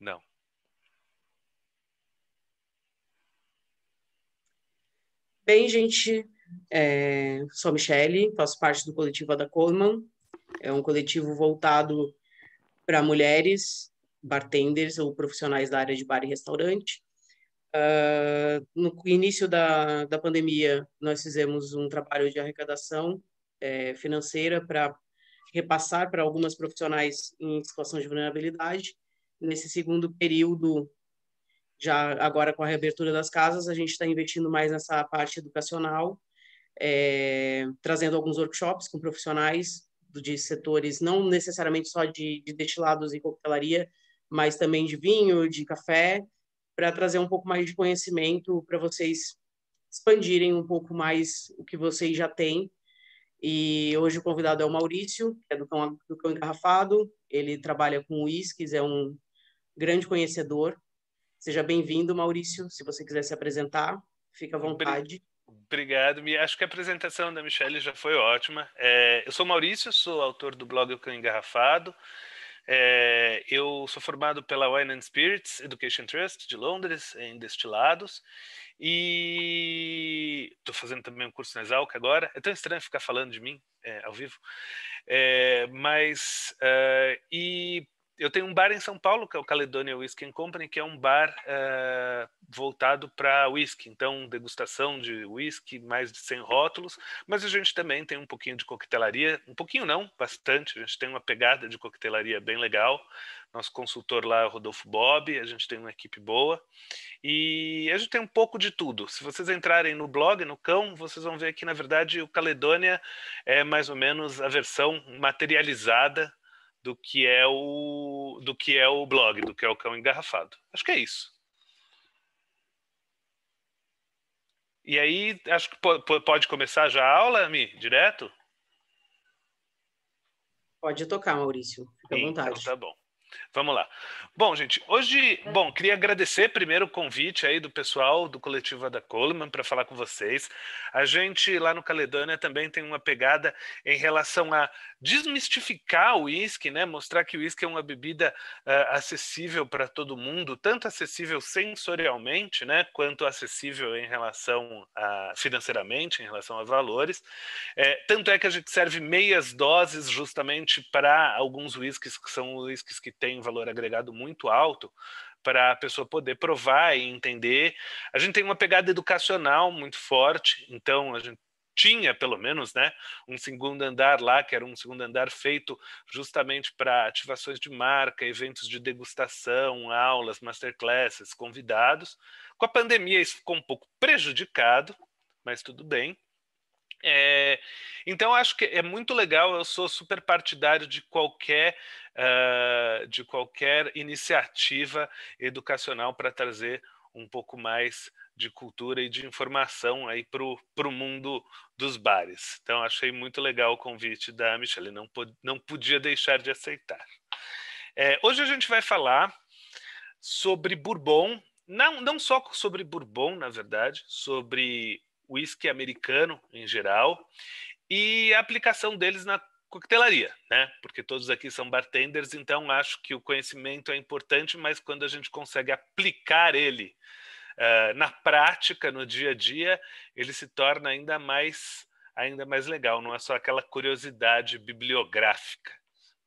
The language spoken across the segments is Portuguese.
Não. Bem, gente, é, sou Michelle. faço parte do coletivo Ada Coleman. É um coletivo voltado para mulheres, bartenders ou profissionais da área de bar e restaurante. Uh, no início da, da pandemia, nós fizemos um trabalho de arrecadação é, financeira para repassar para algumas profissionais em situação de vulnerabilidade nesse segundo período, já agora com a reabertura das casas, a gente está investindo mais nessa parte educacional, é, trazendo alguns workshops com profissionais de setores, não necessariamente só de, de destilados e coquetelaria, mas também de vinho, de café, para trazer um pouco mais de conhecimento para vocês expandirem um pouco mais o que vocês já têm. E hoje o convidado é o Maurício, que é do Cão, do Cão Engarrafado, ele trabalha com uísques, é um grande conhecedor. Seja bem-vindo, Maurício. Se você quiser se apresentar, fica à vontade. Obrigado, Acho que a apresentação da Michelle já foi ótima. É, eu sou Maurício, sou autor do blog O Cão Engarrafado. É, eu sou formado pela Wine and Spirits Education Trust de Londres, em destilados. E estou fazendo também um curso na Exalc agora. É tão estranho ficar falando de mim é, ao vivo. É, mas, uh, e eu tenho um bar em São Paulo, que é o Caledonia Whisky Company, que é um bar eh, voltado para whisky. Então, degustação de whisky, mais de 100 rótulos. Mas a gente também tem um pouquinho de coquetelaria. Um pouquinho não, bastante. A gente tem uma pegada de coquetelaria bem legal. Nosso consultor lá é o Rodolfo Bob. A gente tem uma equipe boa. E a gente tem um pouco de tudo. Se vocês entrarem no blog, no cão, vocês vão ver que, na verdade, o Caledonia é mais ou menos a versão materializada do que é o do que é o blog, do que é o cão engarrafado. Acho que é isso. E aí, acho que pode começar já a aula, Ami, direto? Pode tocar, Maurício. Fica à então vontade. Então, tá bom. Vamos lá. Bom, gente, hoje, bom, queria agradecer primeiro o convite aí do pessoal do coletivo da Coleman para falar com vocês. A gente lá no Caledônia também tem uma pegada em relação a desmistificar o uísque, né? Mostrar que o uísque é uma bebida uh, acessível para todo mundo, tanto acessível sensorialmente, né, quanto acessível em relação a financeiramente, em relação a valores. É, tanto é que a gente serve meias doses justamente para alguns uísques que são uísques que têm valor agregado muito alto para a pessoa poder provar e entender. A gente tem uma pegada educacional muito forte, então a gente tinha, pelo menos, né, um segundo andar lá, que era um segundo andar feito justamente para ativações de marca, eventos de degustação, aulas, masterclasses, convidados. Com a pandemia isso ficou um pouco prejudicado, mas tudo bem. É, então, acho que é muito legal. Eu sou super partidário de qualquer, uh, de qualquer iniciativa educacional para trazer um pouco mais de cultura e de informação aí para o mundo dos bares. Então, achei muito legal o convite da Michelle, não, não podia deixar de aceitar. É, hoje a gente vai falar sobre Bourbon, não, não só sobre Bourbon, na verdade, sobre whisky americano em geral e a aplicação deles na coquetelaria, né? Porque todos aqui são bartenders, então acho que o conhecimento é importante, mas quando a gente consegue aplicar ele uh, na prática, no dia a dia, ele se torna ainda mais ainda mais legal. Não é só aquela curiosidade bibliográfica,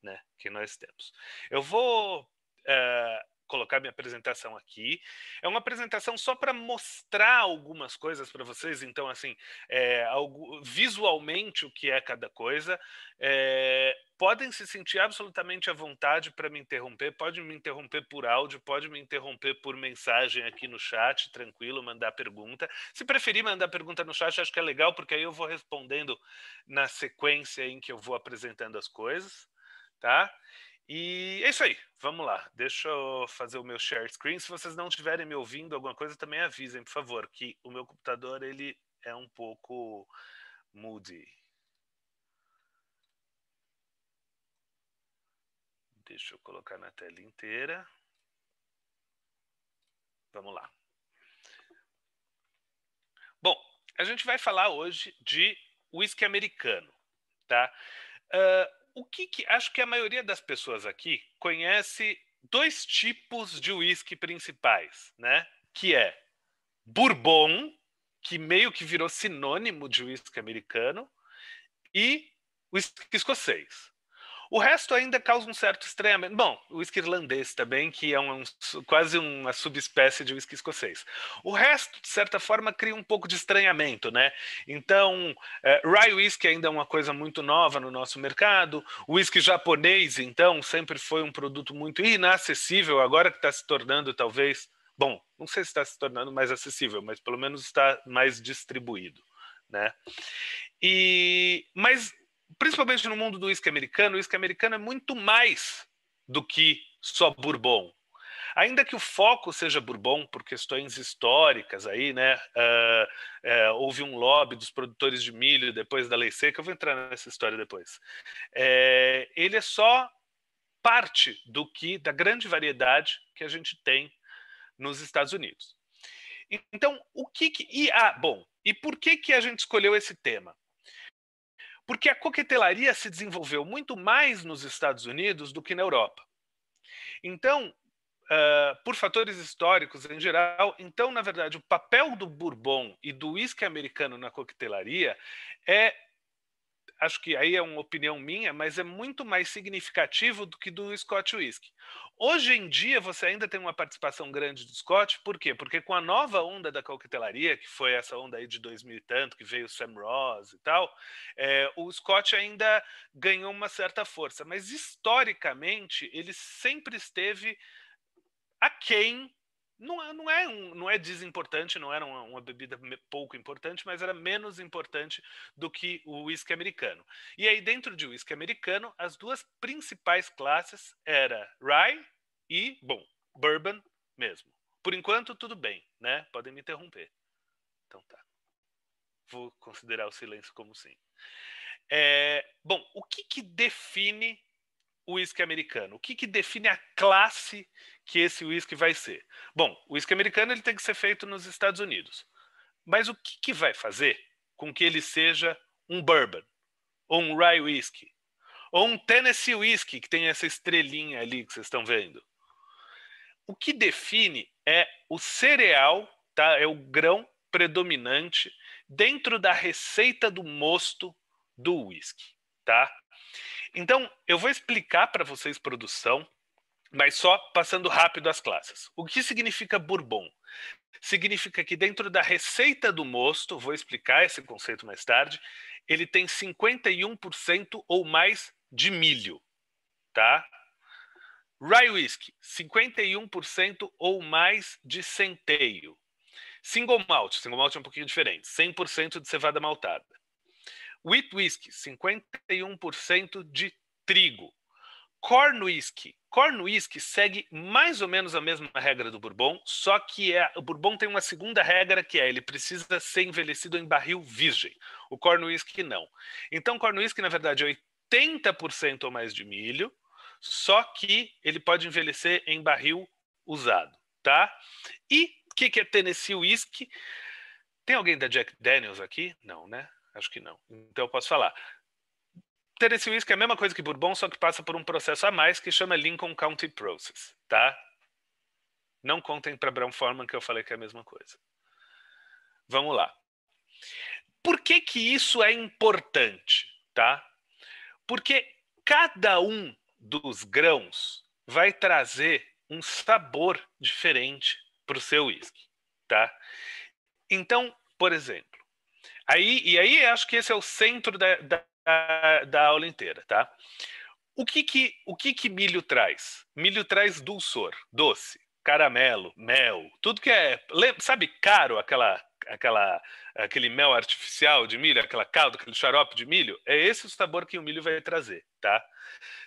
né? Que nós temos. Eu vou uh, colocar minha apresentação aqui. É uma apresentação só para mostrar algumas coisas para vocês, então, assim, é, algo, visualmente o que é cada coisa. É, podem se sentir absolutamente à vontade para me interromper, pode me interromper por áudio, pode me interromper por mensagem aqui no chat, tranquilo, mandar pergunta. Se preferir mandar pergunta no chat, acho que é legal, porque aí eu vou respondendo na sequência em que eu vou apresentando as coisas, tá? E é isso aí, vamos lá. Deixa eu fazer o meu share screen. Se vocês não estiverem me ouvindo alguma coisa, também avisem, por favor, que o meu computador ele é um pouco moody. Deixa eu colocar na tela inteira. Vamos lá. Bom, a gente vai falar hoje de whisky americano, tá? Uh, o que, que acho que a maioria das pessoas aqui conhece dois tipos de uísque principais, né? Que é bourbon, que meio que virou sinônimo de uísque americano, e o escocês. O resto ainda causa um certo estranhamento. Bom, o uísque irlandês também, que é um, um, quase uma subespécie de uísque escocês. O resto, de certa forma, cria um pouco de estranhamento, né? Então, é, rye whisky ainda é uma coisa muito nova no nosso mercado. O uísque japonês, então, sempre foi um produto muito inacessível, agora que está se tornando, talvez, bom, não sei se está se tornando mais acessível, mas pelo menos está mais distribuído, né? E, mas principalmente no mundo do uísque americano, o uísque americano é muito mais do que só bourbon. Ainda que o foco seja bourbon por questões históricas, aí, né? Uh, houve um lobby dos produtores de milho depois da lei seca. Eu vou entrar nessa história depois. É, ele é só parte do que da grande variedade que a gente tem nos Estados Unidos. Então, o que, que e ah, bom, e por que que a gente escolheu esse tema? porque a coquetelaria se desenvolveu muito mais nos Estados Unidos do que na Europa. Então, Uh, por fatores históricos em geral. Então, na verdade, o papel do bourbon e do uísque americano na coquetelaria é acho que aí é uma opinião minha, mas é muito mais significativo do que do Scott Whisky. Hoje em dia você ainda tem uma participação grande do Scott, por quê? Porque com a nova onda da coquetelaria, que foi essa onda aí de 2000 e tanto, que veio o Sam Ross e tal, é, o Scott ainda ganhou uma certa força, mas historicamente ele sempre esteve aquém não é, não é, um, não é desimportante, não era uma, uma, bebida pouco importante, mas era menos importante do que o uísque americano. E aí, dentro de uísque americano, as duas principais classes era rye e, bom, bourbon mesmo. Por enquanto, tudo bem, né? Podem me interromper. Então tá. Vou considerar o silêncio como sim. É, bom, o que, que define uísque americano? O que, que define a classe que esse uísque vai ser? Bom, o uísque americano ele tem que ser feito nos Estados Unidos. Mas o que, que vai fazer com que ele seja um bourbon, ou um rye whisky, ou um Tennessee whisky, que tem essa estrelinha ali que vocês estão vendo? O que define é o cereal, tá? é o grão predominante dentro da receita do mosto do whisky. Tá? Então, eu vou explicar para vocês produção, mas só passando rápido as classes. O que significa bourbon? Significa que dentro da receita do mosto, vou explicar esse conceito mais tarde, ele tem 51% ou mais de milho, tá? Rye whisky, 51% ou mais de centeio. Single malt, single malt é um pouquinho diferente, 100% de cevada maltada. Wheat Whisky, 51% de trigo. Corn Whisky. Corn Whisky segue mais ou menos a mesma regra do Bourbon, só que é, o Bourbon tem uma segunda regra que é ele precisa ser envelhecido em barril virgem. O Corn Whisky não. Então, Corn Whisky, na verdade, é 80% ou mais de milho, só que ele pode envelhecer em barril usado, tá? E o que, que é Tennessee Whisky? Tem alguém da Jack Daniels aqui? Não, né? Acho que não. Então eu posso falar. Ter esse whisky é a mesma coisa que bourbon, só que passa por um processo a mais que chama Lincoln County Process, tá? Não contem para Brown Forman que eu falei que é a mesma coisa. Vamos lá. Por que que isso é importante, tá? Porque cada um dos grãos vai trazer um sabor diferente para o seu whisky, tá? Então, por exemplo, Aí, e aí acho que esse é o centro da, da, da aula inteira, tá? O que que, o que que milho traz? Milho traz dulçor, doce, caramelo, mel, tudo que é, sabe, caro aquela aquela aquele mel artificial de milho, aquela calda, aquele xarope de milho, é esse o sabor que o milho vai trazer, tá?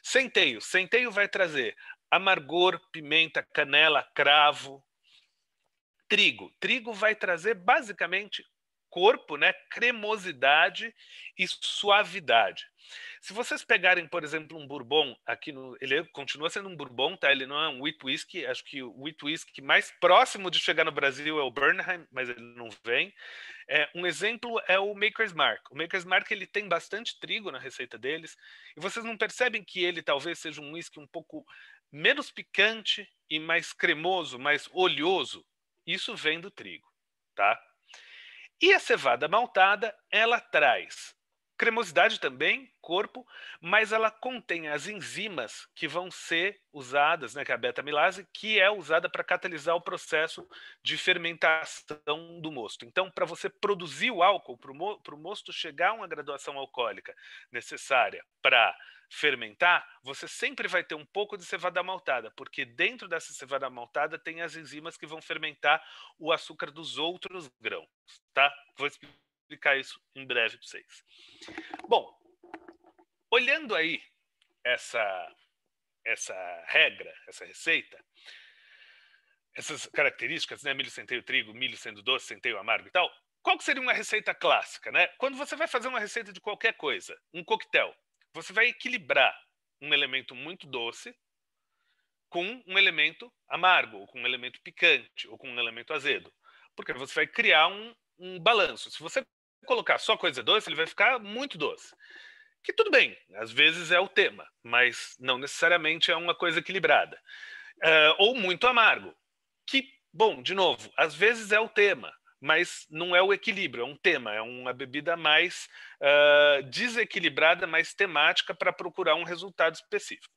Centeio, centeio vai trazer amargor, pimenta, canela, cravo, trigo. Trigo vai trazer basicamente corpo, né, cremosidade e suavidade. Se vocês pegarem, por exemplo, um bourbon aqui no, ele continua sendo um bourbon, tá? Ele não é um wheat whisky. Acho que o wheat whisky mais próximo de chegar no Brasil é o Bernheim, mas ele não vem. É, um exemplo é o Maker's Mark. O Maker's Mark ele tem bastante trigo na receita deles e vocês não percebem que ele talvez seja um whisky um pouco menos picante e mais cremoso, mais oleoso. Isso vem do trigo, tá? E a cevada maltada, ela traz cremosidade também, corpo, mas ela contém as enzimas que vão ser usadas, né, que é a beta-amilase, que é usada para catalisar o processo de fermentação do mosto. Então, para você produzir o álcool, para o mosto chegar a uma graduação alcoólica necessária para fermentar, você sempre vai ter um pouco de cevada maltada, porque dentro dessa cevada maltada tem as enzimas que vão fermentar o açúcar dos outros grãos, tá? Vou explicar explicar isso em breve para vocês. Bom, olhando aí essa, essa regra, essa receita, essas características, né? Milho, centeio, trigo, milho sendo doce, centeio, amargo e tal. Qual que seria uma receita clássica, né? Quando você vai fazer uma receita de qualquer coisa, um coquetel, você vai equilibrar um elemento muito doce com um elemento amargo, ou com um elemento picante, ou com um elemento azedo, porque você vai criar um, um balanço. Se você colocar só coisa doce, ele vai ficar muito doce. Que tudo bem, às vezes é o tema, mas não necessariamente é uma coisa equilibrada. Uh, ou muito amargo, que, bom, de novo, às vezes é o tema, mas não é o equilíbrio, é um tema, é uma bebida mais uh, desequilibrada, mais temática para procurar um resultado específico.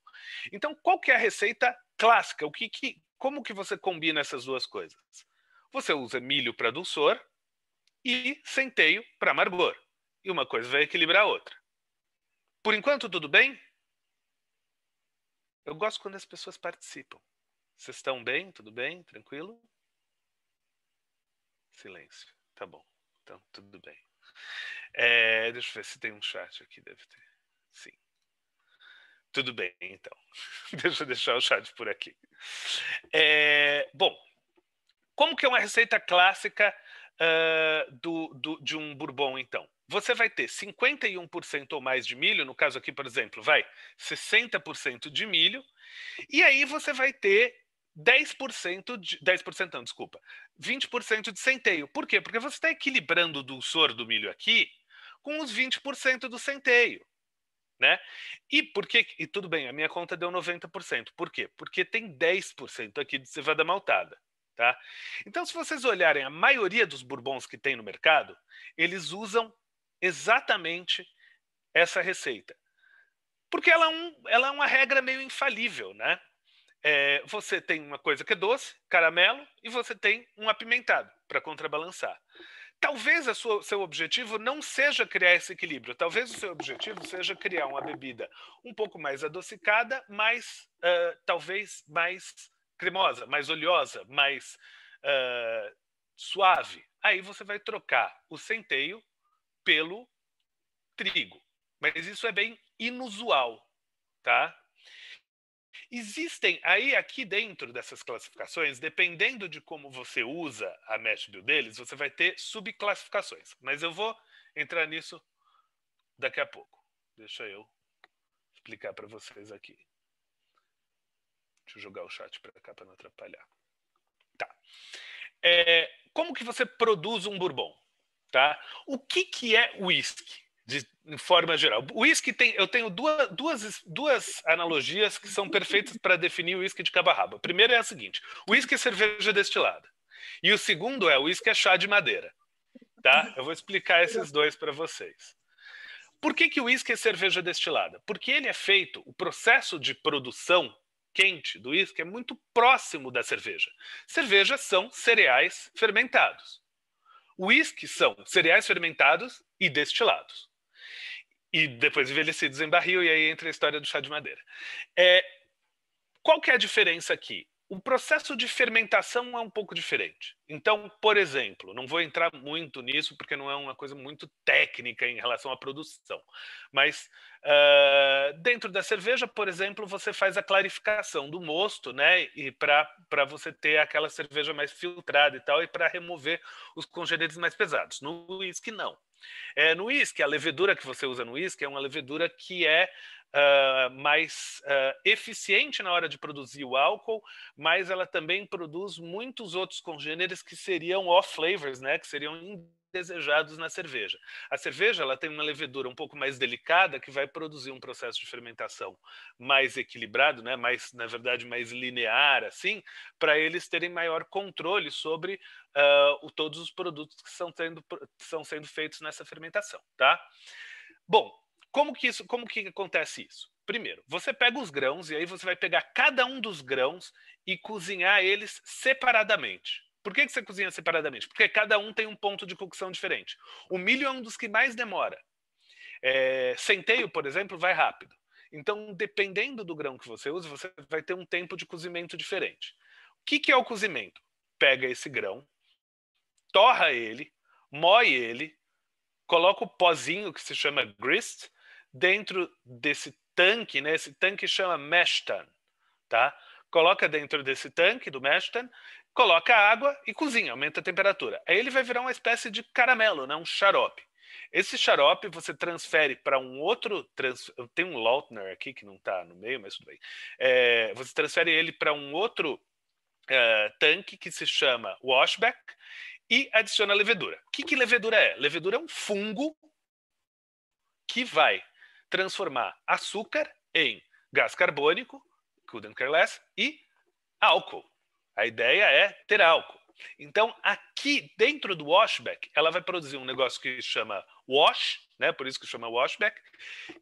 Então, qual que é a receita clássica? O que, que como que você combina essas duas coisas? Você usa milho para dulçor, e centeio para amargor. E uma coisa vai equilibrar a outra. Por enquanto, tudo bem? Eu gosto quando as pessoas participam. Vocês estão bem? Tudo bem? Tranquilo? Silêncio. Tá bom. Então, tudo bem. É, deixa eu ver se tem um chat aqui. Deve ter. Sim. Tudo bem, então. Deixa eu deixar o chat por aqui. É, bom, como que é uma receita clássica uh, do, do, de um bourbon, então. Você vai ter 51% ou mais de milho, no caso aqui, por exemplo, vai 60% de milho, e aí você vai ter 10% de. 10% não, desculpa. 20% de centeio. Por quê? Porque você está equilibrando o dulçor do milho aqui com os 20% do centeio. Né? E por quê e tudo bem, a minha conta deu 90%. Por quê? Porque tem 10% aqui de cevada maltada. Tá? Então, se vocês olharem a maioria dos bourbons que tem no mercado, eles usam exatamente essa receita. Porque ela é, um, ela é uma regra meio infalível, né? É, você tem uma coisa que é doce, caramelo, e você tem um apimentado para contrabalançar. Talvez o seu objetivo não seja criar esse equilíbrio, talvez o seu objetivo seja criar uma bebida um pouco mais adocicada, mas uh, talvez mais cremosa, mais oleosa, mais uh, suave. Aí você vai trocar o centeio pelo trigo. Mas isso é bem inusual, tá? Existem aí aqui dentro dessas classificações, dependendo de como você usa a mesh bill deles, você vai ter subclassificações. Mas eu vou entrar nisso daqui a pouco. Deixa eu explicar para vocês aqui. Deixa eu jogar o chat para cá para não atrapalhar. Tá. É, como que você produz um bourbon? Tá? O que, que é whisky, de, de forma geral? O whisky tem, eu tenho duas, duas, duas analogias que são perfeitas para definir o whisky de cabarraba. Primeiro é a seguinte: o whisky é cerveja destilada. E o segundo é o whisky é chá de madeira. Tá? Eu vou explicar esses dois para vocês. Por que, que o uísque é cerveja destilada? Porque ele é feito, o processo de produção quente do uísque é muito próximo da cerveja. Cervejas são cereais fermentados. Uísque são cereais fermentados e destilados. E depois envelhecidos em barril, e aí entra a história do chá de madeira. É, qual que é a diferença aqui? O processo de fermentação é um pouco diferente. Então, por exemplo, não vou entrar muito nisso porque não é uma coisa muito técnica em relação à produção, mas uh, dentro da cerveja, por exemplo, você faz a clarificação do mosto, né? E para você ter aquela cerveja mais filtrada e tal, e para remover os congêneres mais pesados. No uísque, não. É, no uísque, a levedura que você usa no uísque é uma levedura que é ah, mais uh, eficiente na hora de produzir o álcool, mas ela também produz muitos outros congêneres que seriam off flavors, né? Que seriam desejados na cerveja. A cerveja ela tem uma levedura um pouco mais delicada que vai produzir um processo de fermentação mais equilibrado, né? mais, na verdade, mais linear, assim, para eles terem maior controle sobre uh, o, todos os produtos que são, tendo, são sendo feitos nessa fermentação. Tá? Bom, como que, isso, como que acontece isso? Primeiro, você pega os grãos e aí você vai pegar cada um dos grãos e cozinhar eles separadamente. Por que, que você cozinha separadamente? Porque cada um tem um ponto de cocção diferente. O milho é um dos que mais demora. É, centeio, por exemplo, vai rápido. Então, dependendo do grão que você usa, você vai ter um tempo de cozimento diferente. O que, que é o cozimento? Pega esse grão, torra ele, moe ele, coloca o pozinho que se chama grist, dentro desse tanque, né? Esse tanque chama meshtan, tá? Coloca dentro desse tanque do meshtan, coloca água e cozinha, aumenta a temperatura. Aí ele vai virar uma espécie de caramelo, né? Um xarope. Esse xarope você transfere para um outro. Trans... Tem um Lautner aqui que não está no meio, mas tudo bem. É, você transfere ele para um outro é, tanque que se chama washback e adiciona levedura. O que, que levedura é? Levedura é um fungo que vai transformar açúcar em gás carbônico, couldn't care less, e álcool. A ideia é ter álcool. Então, aqui dentro do washback, ela vai produzir um negócio que chama wash, né? Por isso que chama washback,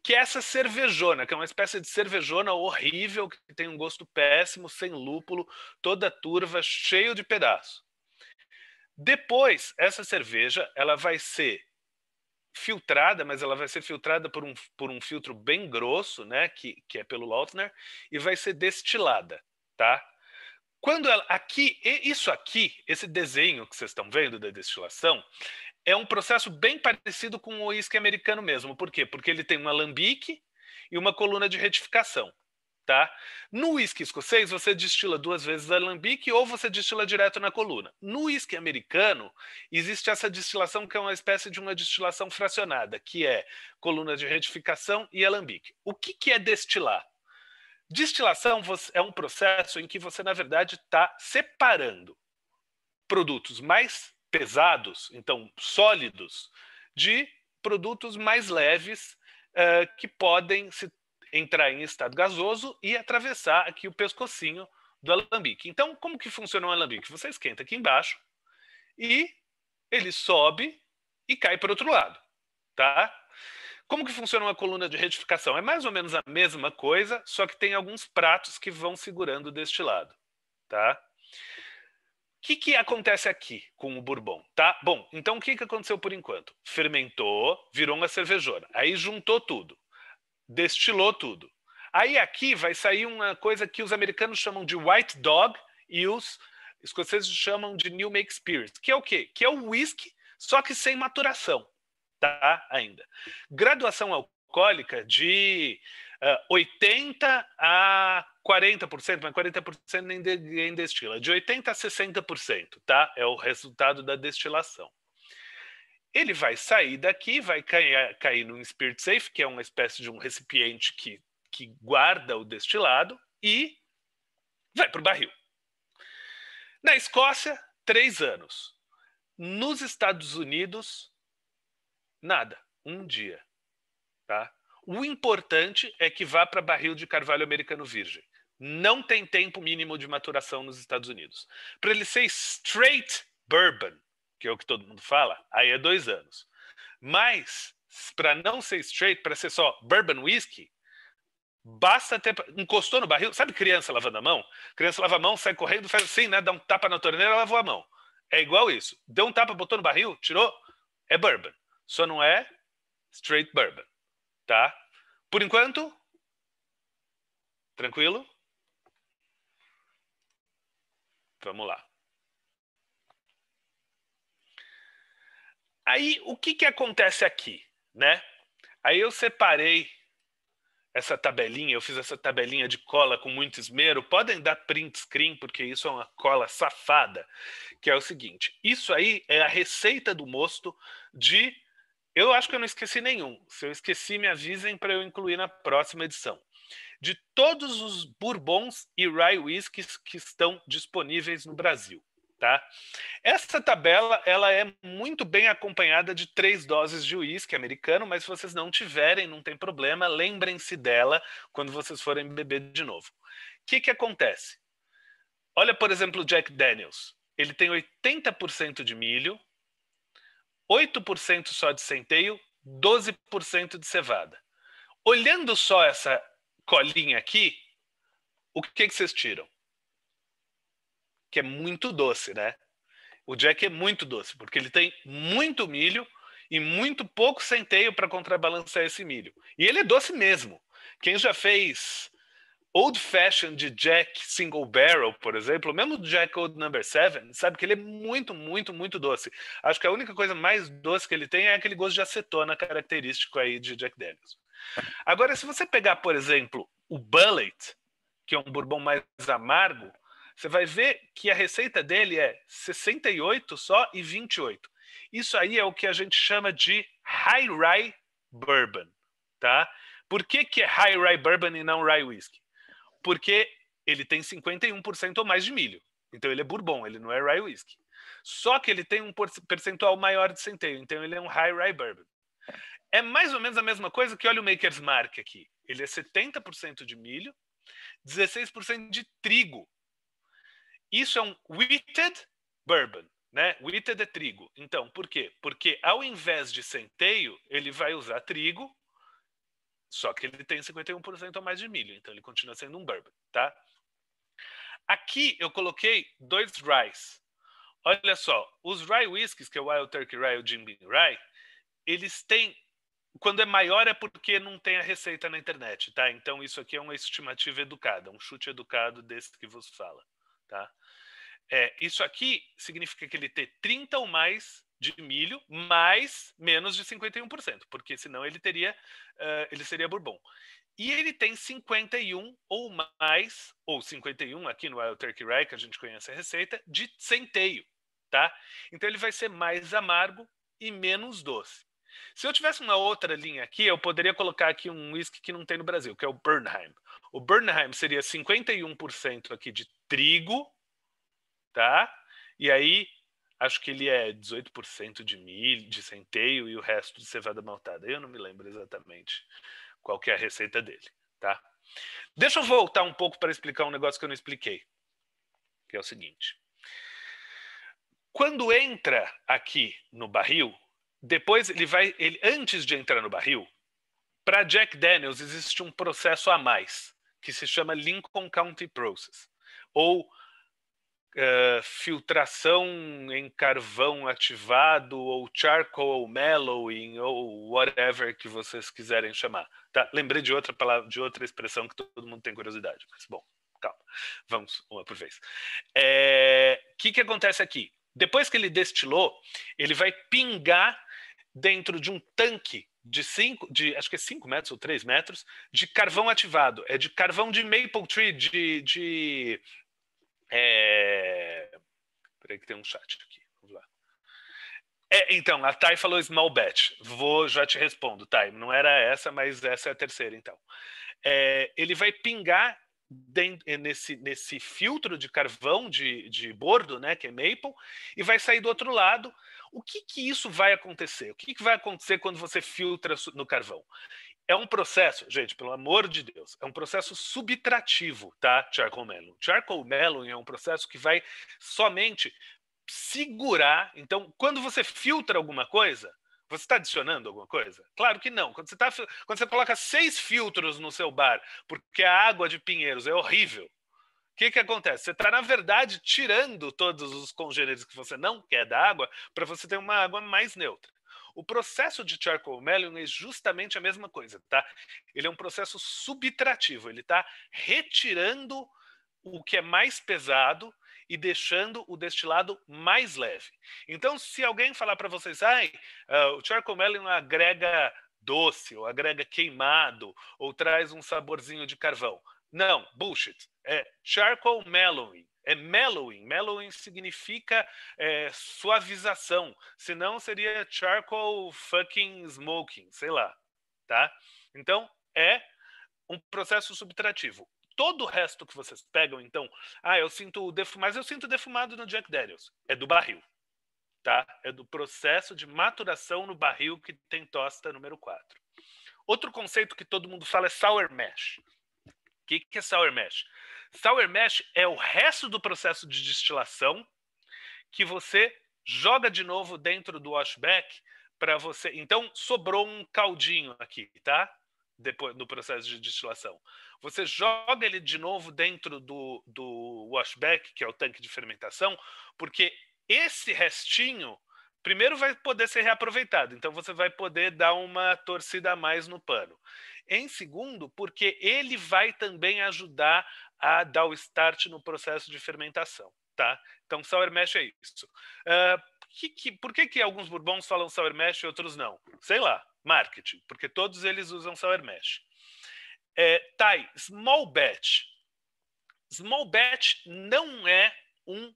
que é essa cervejona, que é uma espécie de cervejona horrível, que tem um gosto péssimo, sem lúpulo, toda turva, cheio de pedaço. Depois, essa cerveja, ela vai ser filtrada, mas ela vai ser filtrada por um, por um filtro bem grosso, né, que, que é pelo Lautner, e vai ser destilada, tá? Quando ela, aqui, isso aqui, esse desenho que vocês estão vendo da destilação, é um processo bem parecido com o uísque americano mesmo. Por quê? Porque ele tem um alambique e uma coluna de retificação. Tá? No uísque escocês, você destila duas vezes alambique ou você destila direto na coluna. No uísque americano, existe essa destilação que é uma espécie de uma destilação fracionada, que é coluna de retificação e alambique. O que, que é destilar? Destilação é um processo em que você, na verdade, está separando produtos mais pesados, então sólidos, de produtos mais leves uh, que podem se entrar em estado gasoso e atravessar aqui o pescocinho do alambique. Então, como que funciona um alambique? Você esquenta aqui embaixo e ele sobe e cai para o outro lado, tá? Como que funciona uma coluna de retificação? É mais ou menos a mesma coisa, só que tem alguns pratos que vão segurando deste lado, tá? O que, que acontece aqui com o bourbon, tá? Bom, então o que, que aconteceu por enquanto? Fermentou, virou uma cervejona, aí juntou tudo destilou tudo. Aí aqui vai sair uma coisa que os americanos chamam de white dog e os escoceses chamam de new make spirit, que é o quê? Que é o whisky, só que sem maturação, tá? Ainda. Graduação alcoólica de uh, eh, 80 a 40%, mas 40% nem, de, nem destila, de 80 a 60%, tá? É o resultado da destilação ele vai sair daqui, vai cair, cair num spirit safe, que é uma espécie de um recipiente que, que guarda o destilado, e vai para o barril. Na Escócia, três anos. Nos Estados Unidos, nada, um dia. Tá? O importante é que vá para barril de carvalho americano virgem. Não tem tempo mínimo de maturação nos Estados Unidos. Para ele ser straight bourbon, que é o que todo mundo fala, aí é dois anos. Mas, para não ser straight, para ser só bourbon whisky, basta ter. Encostou no barril, sabe criança lavando a mão? Criança lava a mão, sai correndo, faz assim, né? Dá um tapa na torneira, lavou a mão. É igual isso. Deu um tapa, botou no barril, tirou, é bourbon. Só não é straight bourbon, tá? Por enquanto, tranquilo? Vamos lá. Aí o que, que acontece aqui, né? Aí eu separei essa tabelinha, eu fiz essa tabelinha de cola com muito esmero. Podem dar print screen, porque isso é uma cola safada, que é o seguinte: isso aí é a receita do mosto de. Eu acho que eu não esqueci nenhum. Se eu esqueci, me avisem para eu incluir na próxima edição. De todos os bourbons e rye whiskies que estão disponíveis no Brasil. Tá? Essa tabela ela é muito bem acompanhada de três doses de uísque americano, mas se vocês não tiverem, não tem problema, lembrem-se dela quando vocês forem beber de novo. O que, que acontece? Olha, por exemplo, o Jack Daniels. Ele tem 80% de milho, 8% só de centeio, 12% de cevada. Olhando só essa colinha aqui, o que, que vocês tiram? que é muito doce, né? O Jack é muito doce, porque ele tem muito milho e muito pouco centeio para contrabalançar esse milho. E ele é doce mesmo. Quem já fez Old Fashioned Jack Single Barrel, por exemplo, mesmo Jack Old Number 7, sabe que ele é muito, muito, muito doce. Acho que a única coisa mais doce que ele tem é aquele gosto de acetona característico aí de Jack Daniels. Agora, se você pegar, por exemplo, o Bullet, que é um bourbon mais amargo, você vai ver que a receita dele é 68 só e 28. Isso aí é o que a gente chama de High Rye Bourbon, tá? Por que, que é High Rye Bourbon e não Rye Whiskey? Porque ele tem 51% ou mais de milho. Então ele é bourbon, ele não é Rye Whiskey. Só que ele tem um percentual maior de centeio, então ele é um High Rye Bourbon. É mais ou menos a mesma coisa que olha o Maker's Mark aqui. Ele é 70% de milho, 16% de trigo. Isso é um wheated bourbon, né? Wheated é trigo. Então, por quê? Porque ao invés de centeio, ele vai usar trigo, só que ele tem 51% a mais de milho, então ele continua sendo um bourbon, tá? Aqui eu coloquei dois ryes. Olha só, os rye whiskies, que é o Wild Turkey Rye e o Jim Beam Rye, eles têm quando é maior é porque não tem a receita na internet, tá? Então isso aqui é uma estimativa educada, um chute educado desse que vos fala, tá? É, isso aqui significa que ele ter 30 ou mais de milho, mais menos de 51%, porque senão ele teria uh, ele seria bourbon. E ele tem 51 ou mais, ou 51 aqui no Wild Turkey Rye, que a gente conhece a receita, de centeio, tá? Então ele vai ser mais amargo e menos doce. Se eu tivesse uma outra linha aqui, eu poderia colocar aqui um whisky que não tem no Brasil, que é o Bernheim. O Bernheim seria 51% aqui de trigo, tá? E aí, acho que ele é 18% de milho, de centeio e o resto de cevada maltada. Eu não me lembro exatamente qual que é a receita dele, tá? Deixa eu voltar um pouco para explicar um negócio que eu não expliquei, que é o seguinte. Quando entra aqui no barril, depois ele vai, ele, antes de entrar no barril, para Jack Daniels existe um processo a mais que se chama Lincoln County Process, ou Uh, filtração em carvão ativado ou charcoal ou mellowing ou whatever que vocês quiserem chamar. Tá? Lembrei de outra palavra, de outra expressão que todo mundo tem curiosidade, mas bom, calma. Vamos uma por vez. O eh, é, que, que acontece aqui? Depois que ele destilou, ele vai pingar dentro de um tanque de 5, de, acho que é 5 metros ou 3 metros, de carvão ativado. É de carvão de maple tree, de, de é... Peraí que tem um chat aqui. Vamos lá. É, então, a Thay falou small batch. Vou, já te respondo, Thay. Não era essa, mas essa é a terceira, então. É, ele vai pingar dentro, é, nesse, nesse filtro de carvão de, de bordo, né, que é maple, e vai sair do outro lado. O que, que isso vai acontecer? O que, que vai acontecer quando você filtra no carvão? é um processo, gente, pelo amor de Deus, é um processo subtrativo, tá? Charcoal mellowing. Charcoal mellowing é um processo que vai somente segurar. Então, quando você filtra alguma coisa, você está adicionando alguma coisa? Claro que não. Quando você, tá, quando você coloca seis filtros no seu bar, porque a água de Pinheiros é horrível, o que, que acontece? Você está, na verdade, tirando todos os congêneres que você não quer da água para você ter uma água mais neutra. O processo de charcoal mellowing é justamente a mesma coisa, tá? Ele é um processo subtrativo, ele está retirando o que é mais pesado e deixando o destilado mais leve. Então, se alguém falar para vocês, ai, uh, o charcoal mellowing agrega doce, ou agrega queimado, ou traz um saborzinho de carvão. Não, bullshit. É charcoal mellowing. É mellowing. Mellowing significa é, suavização. Senão seria charcoal fucking smoking, sei lá, tá? Então é um processo subtrativo. Todo o resto que vocês pegam, então, ah, eu sinto defumado, mas eu sinto defumado no Jack Daniels. É do barril, tá? É do processo de maturação no barril que tem tosta número 4. Outro conceito que todo mundo fala é sour mash. O que, que é sour mash? Sour mash é o resto do processo de destilação que você joga de novo dentro do washback para você. Então sobrou um caldinho aqui, tá? Depois do processo de destilação, você joga ele de novo dentro do, do washback, que é o tanque de fermentação, porque esse restinho primeiro vai poder ser reaproveitado, então você vai poder dar uma torcida a mais no pano. Em segundo, porque ele vai também ajudar a dar o start no processo de fermentação. Tá? Então, sour mash é isso. Uh, que, que, por que, que alguns bourbons falam sour mash e outros não? Sei lá, marketing, porque todos eles usam sour mash. É, small batch. Small batch não é um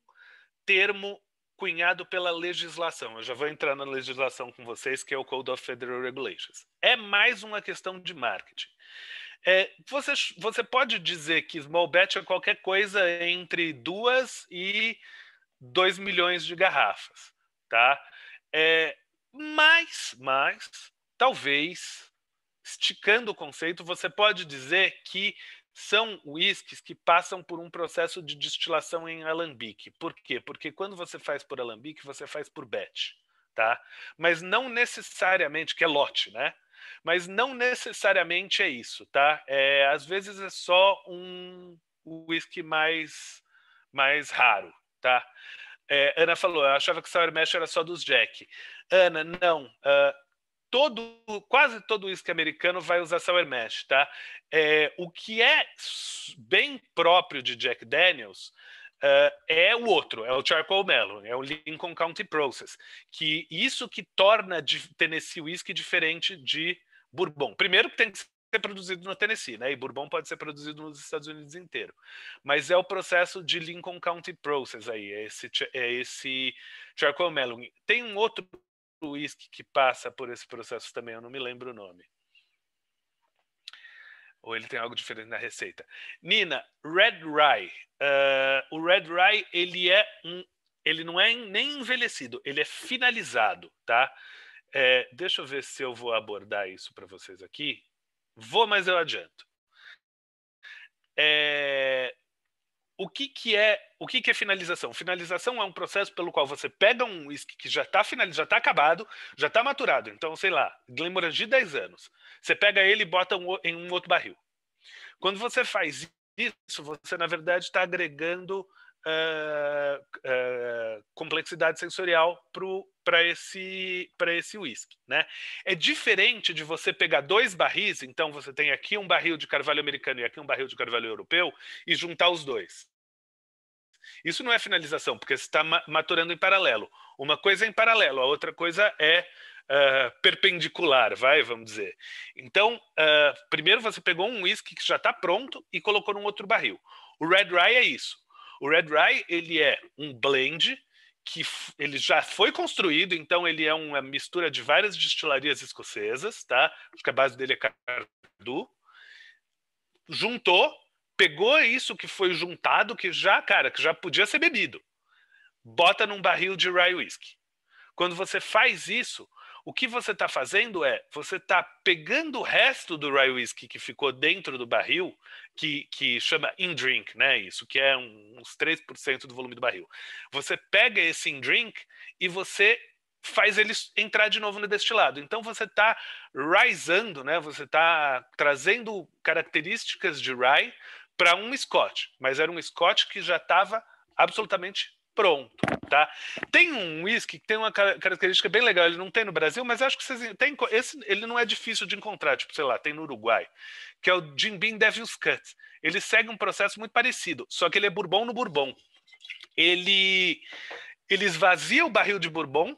termo cunhado pela legislação. Eu já vou entrar na legislação com vocês, que é o Code of Federal Regulations. É mais uma questão de marketing. É, você, você pode dizer que small batch é qualquer coisa entre duas e dois milhões de garrafas, tá? É, mas, mas, talvez, esticando o conceito, você pode dizer que são whiskies que passam por um processo de destilação em alambique. Por quê? Porque quando você faz por alambique, você faz por bet, tá? Mas não necessariamente, que é lote, né? Mas não necessariamente é isso, tá? É, às vezes é só um whisky mais, mais raro, tá? É, Ana falou, eu achava que Sour Mash era só dos Jack. Ana, não. Uh, todo, quase todo uísque americano vai usar sour mash, tá? É, o que é bem próprio de Jack Daniels uh, é o outro, é o charcoal melon, é o Lincoln County Process, que isso que torna de Tennessee Whiskey diferente de Bourbon. Primeiro que tem que ser produzido no Tennessee, né? E Bourbon pode ser produzido nos Estados Unidos inteiro. Mas é o processo de Lincoln County Process aí, é esse, é esse charcoal melon. Tem um outro uísque que passa por esse processo também, eu não me lembro o nome. Ou ele tem algo diferente na receita. Nina, Red Rye. Uh, o Red Rye, ele é um, ele não é nem envelhecido, ele é finalizado, tá? É, deixa eu ver se eu vou abordar isso para vocês aqui. Vou, mas eu adianto. É, o que, que é o que, que é finalização? Finalização é um processo pelo qual você pega um uísque que já está finalizado, já está acabado, já está maturado. Então, sei lá, Glenmorangie 10 anos. Você pega ele e bota um, em um outro barril. Quando você faz isso, você na verdade está agregando uh, uh, complexidade sensorial para esse para esse whisky, né? É diferente de você pegar dois barris, então você tem aqui um barril de carvalho americano e aqui um barril de carvalho europeu e juntar os dois. Isso não é finalização, porque você está maturando em paralelo. Uma coisa é em paralelo, a outra coisa é Uh, perpendicular, vai, vamos dizer. Então, uh, primeiro você pegou um whisky que já está pronto e colocou num outro barril. O Red Rye é isso. O Red Rye, ele é um blend que ele já foi construído, então ele é uma mistura de várias destilarias escocesas, tá? Acho que a base dele é Cardu. Juntou, pegou isso que foi juntado, que já, cara, que já podia ser bebido. Bota num barril de rye whisky. Quando você faz isso, o que você está fazendo é você está pegando o resto do rye whisky que ficou dentro do barril, que, que chama in-drink, né? Isso que é um, uns 3% do volume do barril. Você pega esse in-drink e você faz ele entrar de novo no destilado. Então você está risando, né? Você está trazendo características de rye para um scotch, mas era um scotch que já estava absolutamente pronto, tá? Tem um whisky que tem uma característica bem legal, ele não tem no Brasil, mas acho que vocês tem esse, ele não é difícil de encontrar, tipo, sei lá, tem no Uruguai, que é o Jim Beam Devil's Cut. Ele segue um processo muito parecido, só que ele é bourbon no bourbon. Ele eles vaziam o barril de bourbon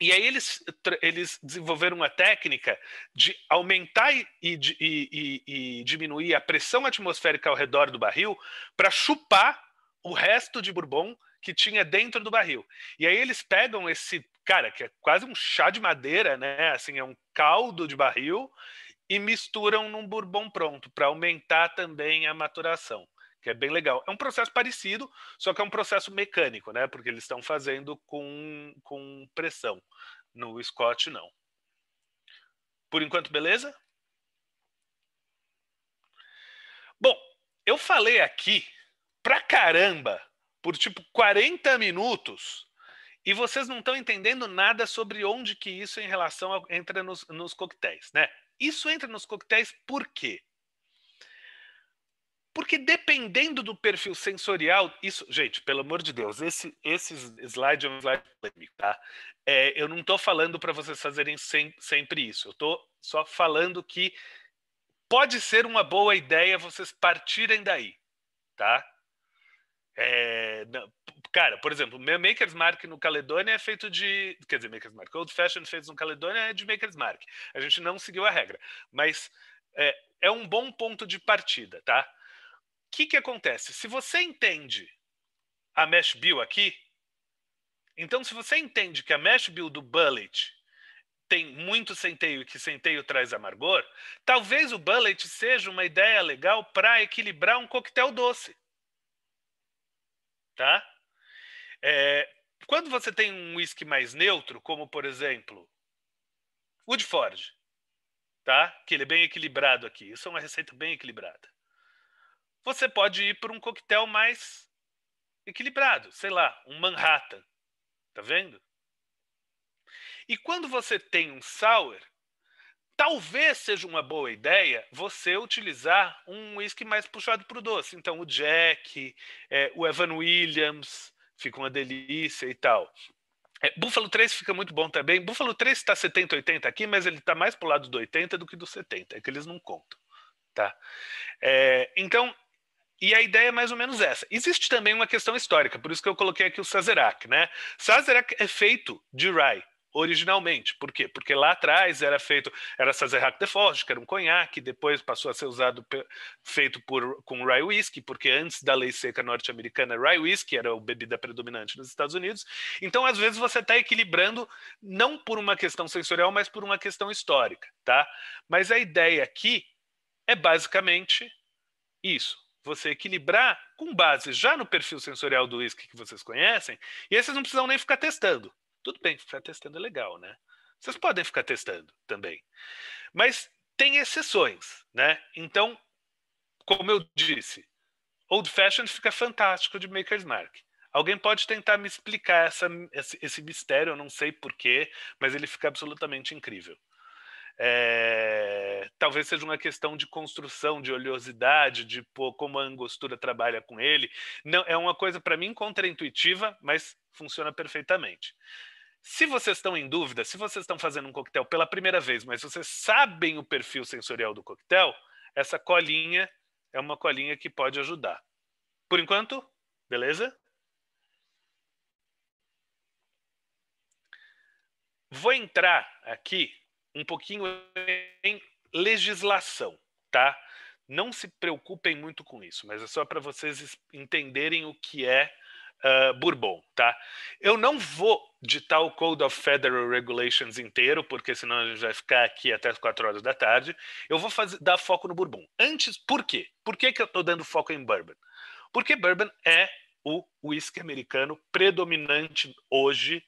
e aí eles, eles desenvolveram uma técnica de aumentar e, e, e, e diminuir a pressão atmosférica ao redor do barril para chupar o resto de bourbon que tinha dentro do barril. E aí eles pegam esse, cara, que é quase um chá de madeira, né? Assim, é um caldo de barril e misturam num bourbon pronto para aumentar também a maturação, que é bem legal. É um processo parecido, só que é um processo mecânico, né? Porque eles estão fazendo com, com pressão. No Scott, não. Por enquanto, beleza? Bom, eu falei aqui pra caramba por tipo 40 minutos e vocês não estão entendendo nada sobre onde que isso é em relação a, entra nos, nos coquetéis, né? Isso entra nos coquetéis por quê? Porque dependendo do perfil sensorial, isso, gente, pelo amor de Deus, esse, esse slide é um slide polêmico, tá? É, eu não estou falando para vocês fazerem sem, sempre isso, eu estou só falando que pode ser uma boa ideia vocês partirem daí, tá? É, não, cara, por exemplo, meu Maker's Mark no Caledônia é feito de. Quer dizer, Maker's Mark. Old Fashioned feito no Caledônia é de Maker's Mark. A gente não seguiu a regra. Mas é, é um bom ponto de partida, tá? O que, que acontece? Se você entende a Mesh Bill aqui, então se você entende que a Mesh Bill do Bullet tem muito centeio e que centeio traz amargor, talvez o Bullet seja uma ideia legal para equilibrar um coquetel doce tá? É, quando você tem um whisky mais neutro, como por exemplo Woodford, tá? Que ele é bem equilibrado aqui. Isso é uma receita bem equilibrada. Você pode ir por um coquetel mais equilibrado, sei lá, um Manhattan, tá vendo? E quando você tem um sour, Talvez seja uma boa ideia você utilizar um whisky mais puxado para o doce. Então, o Jack, é, o Evan Williams, fica uma delícia e tal. É, Buffalo 3 fica muito bom também. Buffalo 3 está 70, 80 aqui, mas ele está mais para o lado do 80 do que do 70, é que eles não contam. Tá? É, então, e a ideia é mais ou menos essa. Existe também uma questão histórica, por isso que eu coloquei aqui o Sazerac. Né? Sazerac é feito de rye, originalmente. Por quê? Porque lá atrás era feito, era Sazerac de Forge, que era um conhaque, depois passou a ser usado feito por com rye whiskey, porque antes da lei seca norte-americana, rye whiskey era a bebida predominante nos Estados Unidos. Então, às vezes você está equilibrando não por uma questão sensorial, mas por uma questão histórica, tá? Mas a ideia aqui é basicamente isso você equilibrar com base já no perfil sensorial do uísque que vocês conhecem, e aí vocês não precisam nem ficar testando. Tudo bem, ficar testando é legal, né? Vocês podem ficar testando também. Mas tem exceções, né? Então, como eu disse, Old Fashioned fica fantástico de Maker's Mark. Alguém pode tentar me explicar essa, esse, esse mistério, eu não sei porquê, mas ele fica absolutamente incrível. É, talvez seja uma questão de construção, de oleosidade, de pô, como a angostura trabalha com ele. Não, é uma coisa para mim contraintuitiva, mas funciona perfeitamente. Se vocês estão em dúvida, se vocês estão fazendo um coquetel pela primeira vez, mas vocês sabem o perfil sensorial do coquetel, essa colinha é uma colinha que pode ajudar. Por enquanto, beleza? Vou entrar aqui um pouquinho em legislação, tá? Não se preocupem muito com isso, mas é só para vocês entenderem o que é ah, bourbon, tá? Eu não vou ditar o Code of Federal Regulations inteiro, porque senão a gente vai ficar aqui até as 4 horas da tarde. Eu vou fazer, dar foco no Bourbon. Antes, por quê? Por que, que eu estou dando foco em Bourbon? Porque Bourbon é o whisky americano predominante hoje,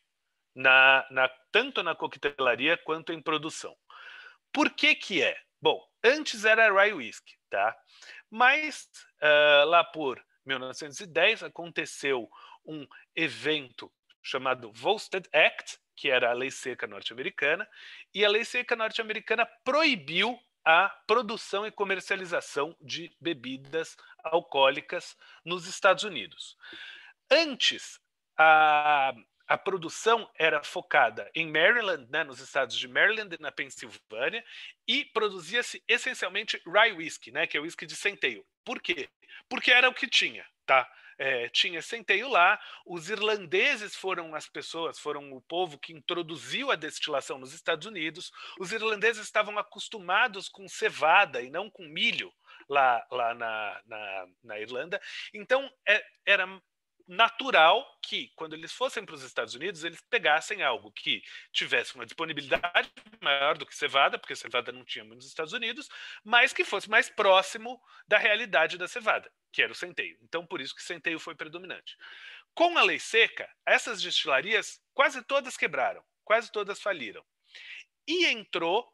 na, na, tanto na coquetelaria quanto em produção. Por que que é? Bom, antes era rye whisky, tá? Mas uh, lá por 1910 aconteceu um evento chamado Volstead Act, que era a lei seca norte-americana, e a lei seca norte-americana proibiu a produção e comercialização de bebidas alcoólicas nos Estados Unidos. Antes, a, a produção era focada em Maryland, né, nos estados de Maryland e na Pensilvânia, e produzia-se essencialmente rye whiskey, né, que é o whisky de centeio. Por quê? Porque era o que tinha, tá? é, tinha centeio lá. Os irlandeses foram as pessoas, foram o povo que introduziu a destilação nos Estados Unidos. Os irlandeses estavam acostumados com cevada e não com milho lá, lá na, na, na Irlanda. Então, é, era natural que, quando eles fossem para os Estados Unidos, eles pegassem algo que tivesse uma disponibilidade maior do que cevada, porque cevada não tinha nos Estados Unidos, mas que fosse mais próximo da realidade da cevada, que era o centeio. Então, por isso que centeio foi predominante. Com a lei seca, essas destilarias quase todas quebraram, quase todas faliram. E entrou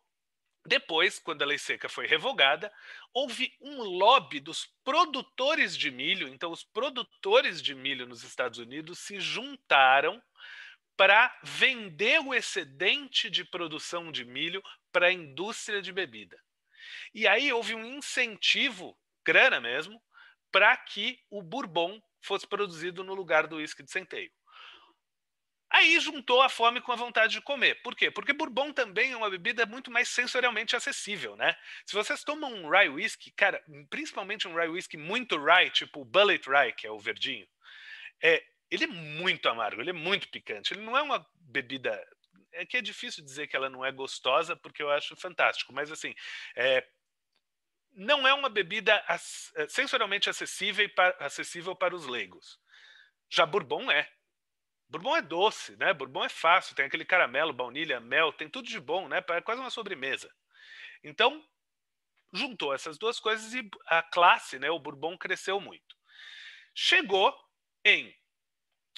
depois, quando a lei seca foi revogada, houve um lobby dos produtores de milho. Então, os produtores de milho nos Estados Unidos se juntaram para vender o excedente de produção de milho para a indústria de bebida. E aí houve um incentivo, grana mesmo, para que o bourbon fosse produzido no lugar do uísque de centeio. Aí juntou a fome com a vontade de comer. Por quê? Porque bourbon também é uma bebida muito mais sensorialmente acessível, né? Se vocês tomam um rye whisky, cara, principalmente um rye whisky muito rye, tipo o Bullet Rye, que é o verdinho, é, ele é muito amargo, ele é muito picante. Ele não é uma bebida é que é difícil dizer que ela não é gostosa, porque eu acho fantástico, mas assim, é, não é uma bebida é, sensorialmente acessível para, acessível para os leigos. Já bourbon é. Bourbon é doce, né? Bourbon é fácil, tem aquele caramelo, baunilha, mel, tem tudo de bom, né? É quase uma sobremesa. Então, juntou essas duas coisas e a classe, né? O Bourbon cresceu muito. Chegou em.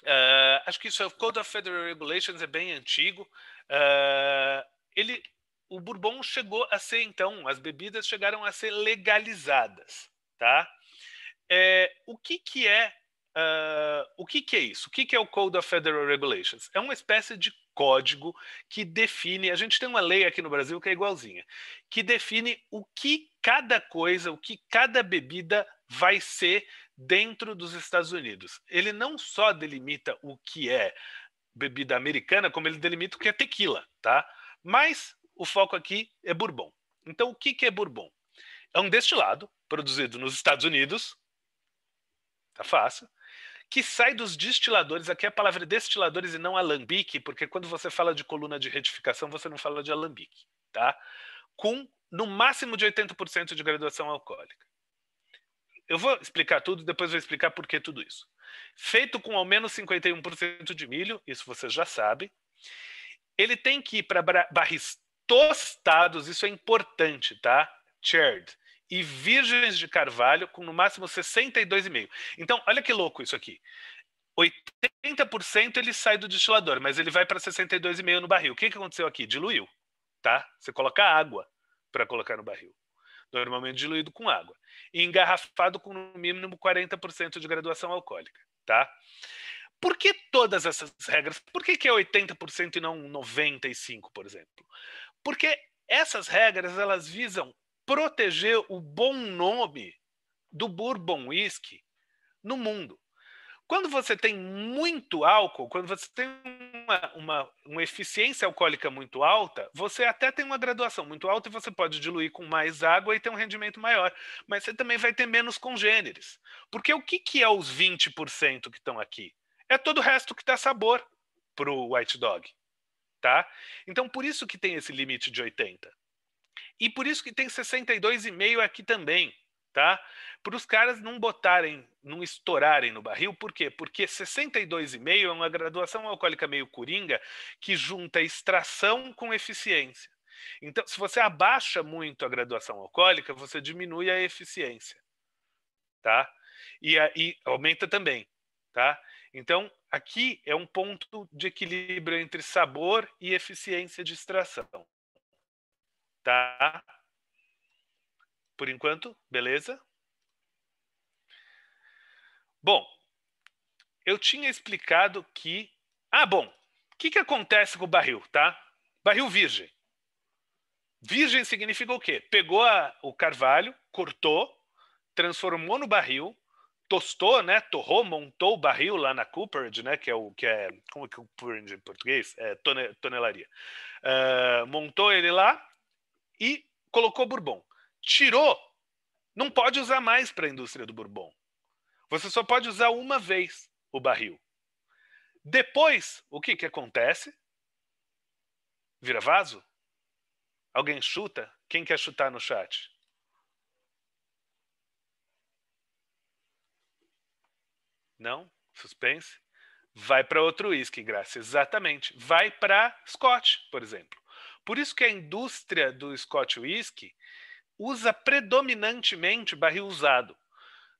Uh, acho que isso é o Code of Federal Regulations, é bem antigo. Uh, ele, o Bourbon chegou a ser, então, as bebidas chegaram a ser legalizadas, tá? É, o que, que é Uh, o que, que, é isso? O que, que, é o Code of Federal Regulations? É uma espécie de código que define. A gente tem uma lei aqui no Brasil que é igualzinha, que define o que cada coisa, o que cada bebida vai ser dentro dos Estados Unidos. Ele não só delimita o que é bebida americana, como ele delimita o que é tequila, tá? Mas o foco aqui é bourbon. Então, o que, que é bourbon? É um destilado produzido nos Estados Unidos. Tá fácil que sai dos destiladores. Aqui é a palavra destiladores e não alambique, porque quando você fala de coluna de retificação, você não fala de alambique, tá? Com no máximo de 80% de graduação alcoólica. Eu vou explicar tudo, depois vou explicar por que tudo isso. Feito com ao menos 51% de milho, isso você já sabe. Ele tem que ir para barris tostados, isso é importante, tá? Charred e Virgens de Carvalho com no máximo 62,5. Então, olha que louco isso aqui. 80% ele sai do destilador, mas ele vai para 62,5 no barril. O que, que aconteceu aqui? Diluiu, tá? Você coloca água para colocar no barril. Normalmente diluído com água. E engarrafado com no mínimo 40% de graduação alcoólica, tá? Por que todas essas regras? Por que, que é 80% e não 95%, por exemplo? Porque essas regras elas visam proteger o bom nome do bourbon whisky no mundo. Quando você tem muito álcool, quando você tem uma, uma, uma, eficiência alcoólica muito alta, você até tem uma graduação muito alta e você pode diluir com mais água e ter um rendimento maior. Mas você também vai ter menos congêneres. Porque o que, que é os 20% que estão aqui? É todo o resto que dá sabor para o white dog. Tá? Então, por isso que tem esse limite de 80. E por isso que tem 62,5 aqui também, tá? Para os caras não botarem, não estourarem no barril, por quê? Porque 62,5 é uma graduação alcoólica meio coringa que junta extração com eficiência. Então, se você abaixa muito a graduação alcoólica, você diminui a eficiência, tá? E, aí e aumenta também, tá? Então, aqui é um ponto de equilíbrio entre sabor e eficiência de extração. Tá? Por enquanto, beleza? Bom, eu tinha explicado que. Ah, bom, o que, que acontece com o barril, tá? Barril virgem. Virgem significa o quê? Pegou a, o carvalho, cortou, transformou no barril, tostou, né? Torrou, montou o barril lá na Cooperage, né? Que é o que é como é que é em português? É tonelaria. Uh, montou ele lá, e colocou bourbon. Tirou, não pode usar mais para a indústria do bourbon. Você só pode usar uma vez o barril. Depois, o que, que acontece? Vira vaso? Alguém chuta? Quem quer chutar no chat? Não? Suspense? Vai para outro uísque, graça. Exatamente. Vai para Scott, por exemplo. Por isso que a indústria do Scotch Whisky usa predominantemente barril usado.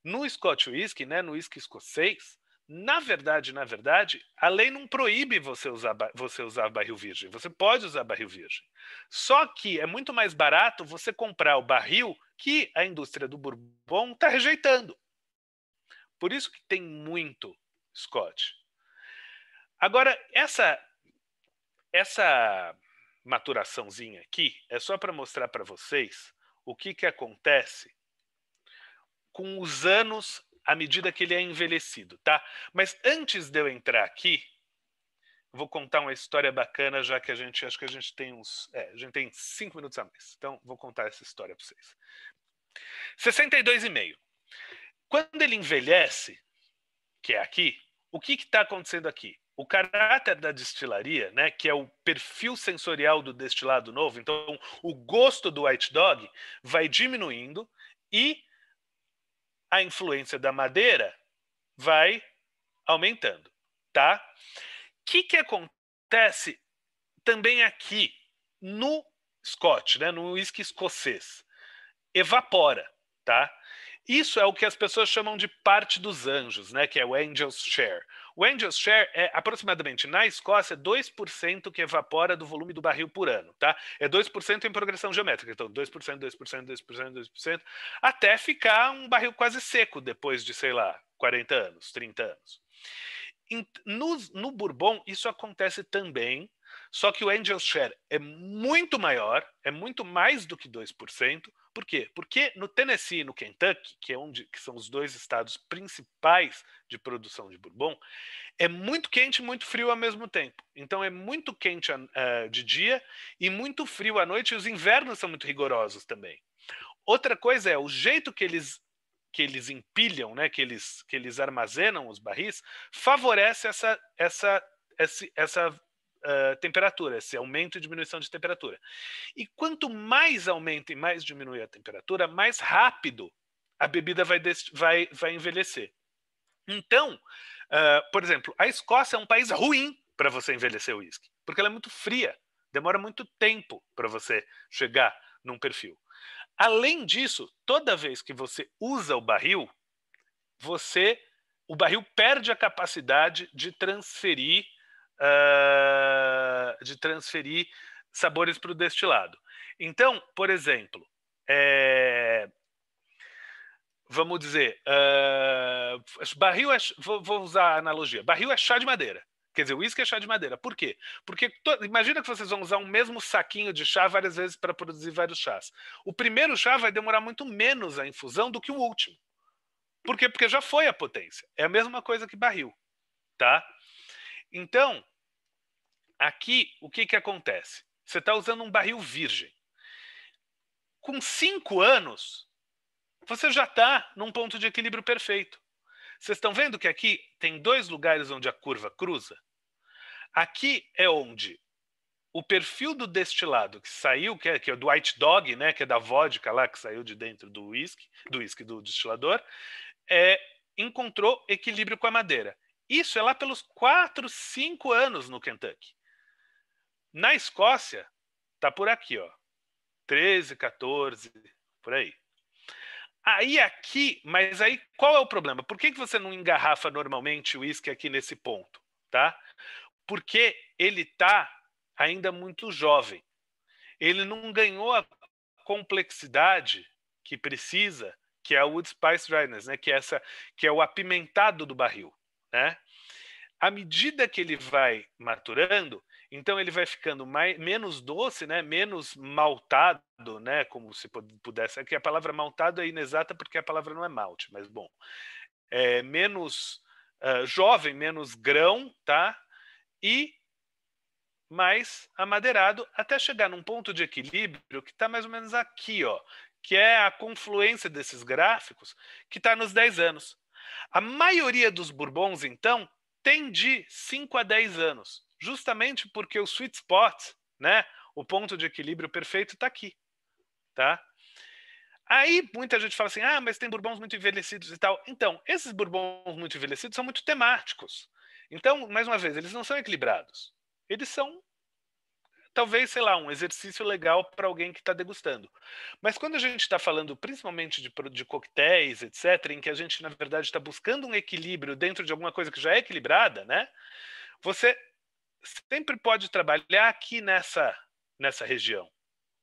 No Scotch Whisky, né, no whisky escocês, na verdade, na verdade, a lei não proíbe você usar, você usar barril virgem. Você pode usar barril virgem. Só que é muito mais barato você comprar o barril que a indústria do bourbon está rejeitando. Por isso que tem muito Scott. Agora, essa essa maturaçãozinha aqui é só para mostrar para vocês o que, que acontece com os anos à medida que ele é envelhecido, tá? Mas antes de eu entrar aqui, vou contar uma história bacana, já que a gente acho que a gente tem uns, é, a gente tem cinco minutos a mais. Então vou contar essa história para vocês. 62,5. Quando ele envelhece, que é aqui, o que está acontecendo aqui? O caráter da destilaria, né, que é o perfil sensorial do destilado novo, então o gosto do white dog vai diminuindo e a influência da madeira vai aumentando, tá? O que, que acontece também aqui no Scott, né, no uísque escocês? Evapora, tá? Isso é o que as pessoas chamam de parte dos anjos, né, que é o angel's share o Angels Share é aproximadamente, na Escócia, 2% que evapora do volume do barril por ano, tá? É 2% em progressão geométrica, então 2%, 2%, 2%, 2%, até ficar um barril quase seco depois de, sei lá, 40 anos, 30 anos. No, no Bourbon, isso acontece também, só que o angel share é muito maior, é muito mais do que 2%. Por quê? Porque no Tennessee e no Kentucky, que, é onde, que são os dois estados principais de produção de bourbon, é muito quente e muito frio ao mesmo tempo. Então é muito quente uh, de dia e muito frio à noite, e os invernos são muito rigorosos também. Outra coisa é o jeito que eles que eles empilham, né, que eles que eles armazenam os barris, favorece essa essa essa, essa eh, temperatura, esse aumento e diminuição de temperatura. E quanto mais aumenta e mais diminui a temperatura, mais rápido a bebida vai, vai, vai envelhecer. Então, uh, por exemplo, a Escócia é um país ruim para você envelhecer o uísque, porque ela é muito fria, demora muito tempo para você chegar num perfil. Além disso, toda vez que você usa o barril, você o barril perde a capacidade de transferir uh, de transferir sabores para o destilado. Então, por exemplo, é, vamos dizer, uh, barril é, vou, vou, usar a analogia, barril é chá de madeira. Quer dizer, o uísque é chá de madeira. Por quê? Porque to, imagina que vocês vão usar um mesmo saquinho de chá várias vezes para produzir vários chás. O primeiro chá vai demorar muito menos a infusão do que o último. Por quê? Porque já foi a potência. É a mesma coisa que barril, tá? Então, aqui, o que, que acontece? Você está usando um barril virgem. Com cinco anos, você já está num ponto de equilíbrio perfeito. Vocês estão vendo que aqui tem dois lugares onde a curva cruza? Aqui é onde o perfil do destilado que saiu, que é, que é do white dog, né, que é da vodka lá, que saiu de dentro do whisky, do whisky do destilador, é, encontrou equilíbrio com a madeira. Isso é lá pelos 4, 5 anos no Kentucky. Na Escócia, tá por aqui, ó. 13, 14, por aí. Aí aqui, mas aí qual é o problema? Por que, que você não engarrafa normalmente o uísque aqui nesse ponto, tá? Porque ele tá ainda muito jovem. Ele não ganhou a complexidade que precisa, que é o wood spice dryness, né? Que é essa, que é o apimentado do barril né? À medida que ele vai maturando, então ele vai ficando mais, menos doce, né? menos maltado, né? como se pudesse. Aqui é a palavra maltado é inexata porque a palavra não é malte, mas bom. É menos uh, jovem, menos grão, tá? E mais amadeirado, até chegar num ponto de equilíbrio que está mais ou menos aqui, ó, que é a confluência desses gráficos, que está nos 10 anos. A maioria dos Bourbons, então, tem de 5 a 10 anos, justamente porque o sweet spot, né, o ponto de equilíbrio perfeito, está aqui. Tá? Aí muita gente fala assim: ah, mas tem bourbons muito envelhecidos e tal. Então, esses bourbons muito envelhecidos são muito temáticos. Então, mais uma vez, eles não são equilibrados. Eles são talvez, sei lá, um exercício legal para alguém que está degustando. Mas quando a gente está falando principalmente de, de coquetéis, etc., em que a gente, na verdade, está buscando um equilíbrio dentro de alguma coisa que já é equilibrada, né? Você sempre pode trabalhar aqui nessa, nessa região,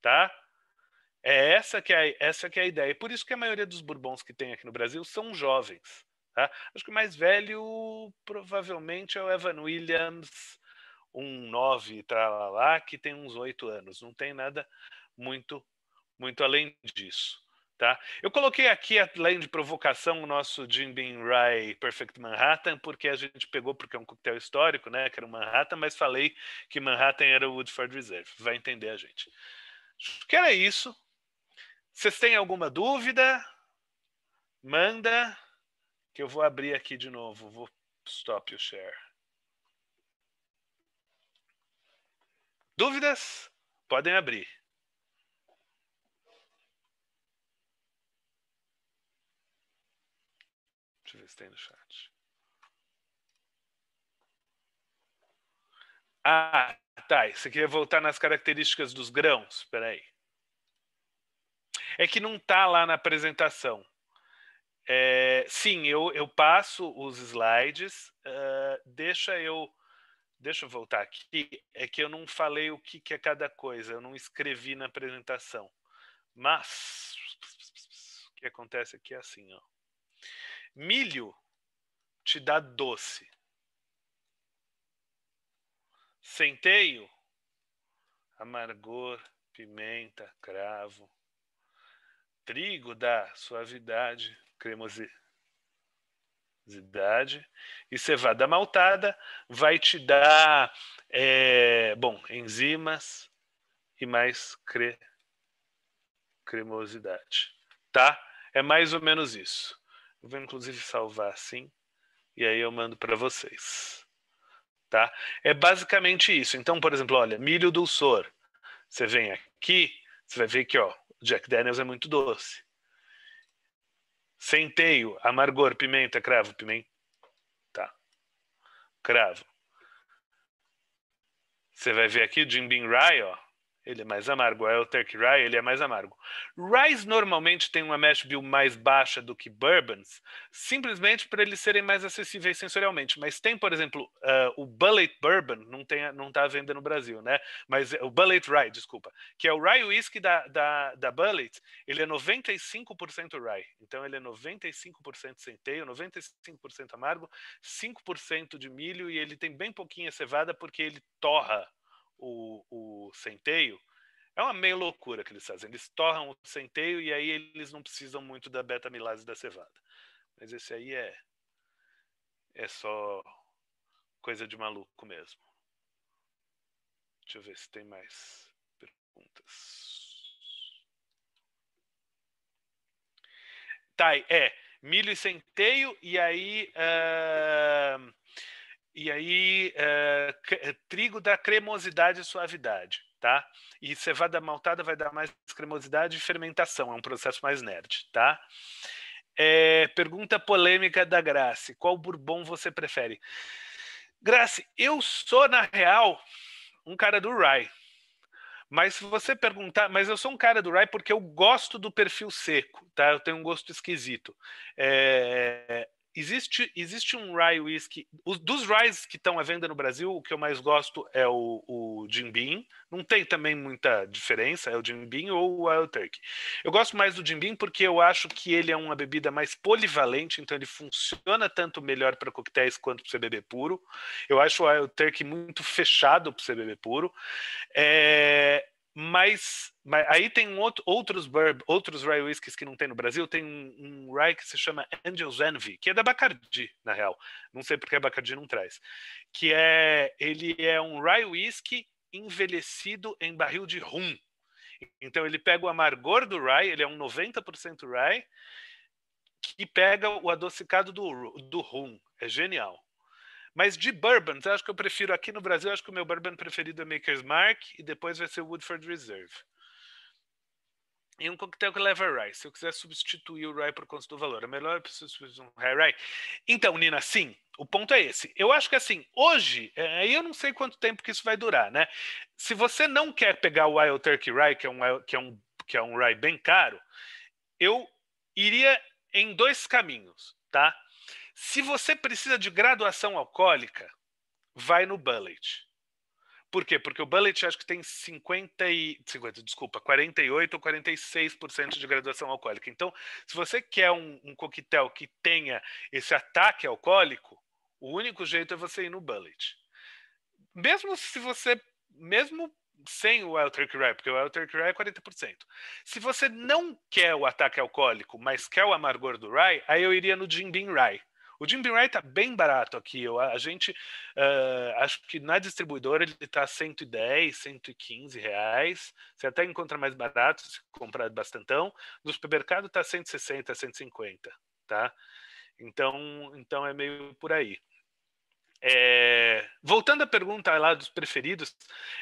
tá? É essa que é, essa que é a ideia. E por isso que a maioria dos bourbons que tem aqui no Brasil são jovens. Tá? Acho que o mais velho provavelmente é o Evan Williams, um 9 tralalá que tem uns oito anos. Não tem nada muito muito além disso. Tá? Eu coloquei aqui, além de provocação, o nosso Jim Beam Rye Perfect Manhattan, porque a gente pegou, porque é um coquetel histórico, né? Que era o Manhattan, mas falei que Manhattan era o Woodford Reserve. Vai entender a gente. Acho que era isso. Vocês têm alguma dúvida? Manda, que eu vou abrir aqui de novo. Vou stop o share. Dúvidas? Podem abrir. Deixa eu ver se tem no chat. Ah, tá. Você queria é voltar nas características dos grãos. Espera aí. É que não está lá na apresentação. É, sim, eu, eu passo os slides. Uh, deixa eu Deixa eu voltar aqui. É que eu não falei o que, que é cada coisa, eu não escrevi na apresentação. Mas o que acontece aqui é assim, ó. Milho te dá doce. Centeio, amargor, pimenta, cravo. Trigo dá suavidade, cremosidade Obesidade. E cevada maltada vai te dar, é, bom, enzimas e mais cre... cremosidade. Tá? É mais ou menos isso. Eu vou inclusive salvar assim e aí eu mando para vocês. Tá? É basicamente isso. Então, por exemplo, olha, milho dulçor. Você vem aqui, você vai ver que ó, Jack Daniels é muito doce. Centeio, amargor, pimenta, cravo, pimenta. Tá. Cravo. Você vai ver aqui o Jim Beam Rye, ó. Ele é mais amargo. É o Turkey Rye, ele é mais amargo. Ryes normalmente tem uma mash bill mais baixa do que bourbons, simplesmente para eles serem mais acessíveis sensorialmente. Mas tem, por exemplo, uh, o Bullet Bourbon, não tem, não está à venda no Brasil, né? Mas é o Bullet Rye, desculpa, que é o rye whisky da, da, da Bullet, ele é 95% rye. Então ele é 95% centeio, 95% amargo, 5% de milho e ele tem bem pouquinha cevada porque ele torra o, o centeio, é uma meio loucura que eles fazem. Eles torram o centeio e aí eles não precisam muito da beta-milase da cevada. Mas esse aí é é só coisa de maluco mesmo. Deixa eu ver se tem mais perguntas. Tá, é milho e centeio e aí uh, e aí, é, é, trigo dá cremosidade e suavidade, tá? E cevada maltada vai dar mais cremosidade e fermentação, é um processo mais nerd, tá? É, pergunta polêmica da Grace: qual bourbon você prefere? Grace, eu sou, na real, um cara do rye. Mas se você perguntar, mas eu sou um cara do rye porque eu gosto do perfil seco, tá? Eu tenho um gosto esquisito. É, Existe, existe um rye whisky. Os, dos ryes que estão à venda no Brasil, o que eu mais gosto é o, o Jim Beam. Não tem também muita diferença, é o Jim Beam ou o Wild Turkey. Eu gosto mais do Jim Beam porque eu acho que ele é uma bebida mais polivalente, então ele funciona tanto melhor para coquetéis quanto para você beber puro. Eu acho o Wild Turkey muito fechado para você beber puro. É, mas, mas, aí tem um outro, outros burb, outros rye whiskies que não tem no Brasil. Tem um, um rye que se chama Angel's Envy, que é da Bacardi, na real. Não sei porque a Bacardi não traz. Que é ele é um rye whisky envelhecido em barril de rum. Então ele pega o amargor do rye, ele é um 90% rye, que pega o adocicado do, do rum. É genial. Mas de bourbon, eu acho que eu prefiro aqui no Brasil, acho que o meu bourbon preferido é Maker's Mark e depois vai ser o Woodford Reserve. E um coquetel que leva rye. Se eu quiser substituir o rye por conta do valor, é melhor eu substituir um rye. Então, Nina, sim, o ponto é esse. Eu acho que assim, hoje, é, aí eu não sei quanto tempo que isso vai durar, né? Se você não quer pegar o Wild Turkey Rye, que é um, que é um, que é um rye bem caro, eu iria em dois caminhos, tá? Se você precisa de graduação alcoólica, vai no Bullet. Por quê? Porque o Bullet acho que tem 50 e 50, desculpa, 48 ou 46% de graduação alcoólica. Então, se você quer um, um coquetel que tenha esse ataque alcoólico, o único jeito é você ir no Bullet. Mesmo se você mesmo sem o Wild Turkey Rye, porque o Wild Turkey Rye é 40%. Se você não quer o ataque alcoólico, mas quer o amargor do rye, aí eu iria no Jim Beam Rye, o Jim Beam está bem barato aqui. Eu, a gente, uh, acho que na distribuidora ele está 110, 115 reais. Você até encontra mais barato se comprar bastantão. No supermercado está 160, 150, tá? Então, então é meio por aí. É, voltando à pergunta lá dos preferidos,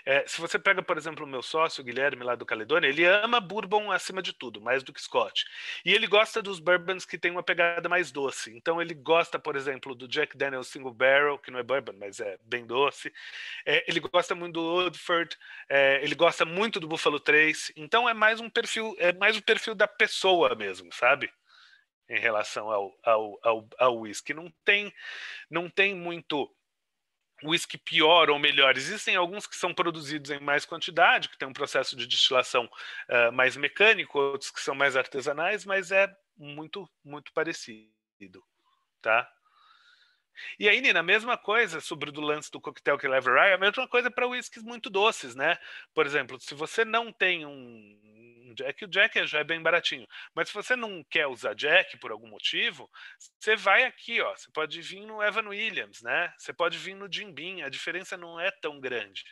é, se você pega, por exemplo, o meu sócio, o Guilherme, lá do Caledônia, ele ama bourbon acima de tudo, mais do que Scott. E ele gosta dos bourbons que tem uma pegada mais doce. Então, ele gosta, por exemplo, do Jack Daniel Single Barrel, que não é bourbon, mas é bem doce. É, ele gosta muito do Oldford, é, ele gosta muito do Buffalo Trace. Então, é mais um perfil, é mais o um perfil da pessoa mesmo, sabe? em relação ao, ao, ao, ao whisky. Não tem, não tem muito whisky pior ou melhor. Existem alguns que são produzidos em mais quantidade, que tem um processo de destilação uh, mais mecânico, outros que são mais artesanais, mas é muito, muito parecido, tá? E aí, Nina, a mesma coisa sobre o lance do coquetel que leva rye, a mesma coisa para uísques muito doces, né? Por exemplo, se você não tem um Jack, o Jack é, já é bem baratinho, mas se você não quer usar Jack por algum motivo, você vai aqui, ó, você pode vir no Evan Williams, né? Você pode vir no Jim Beam, a diferença não é tão grande.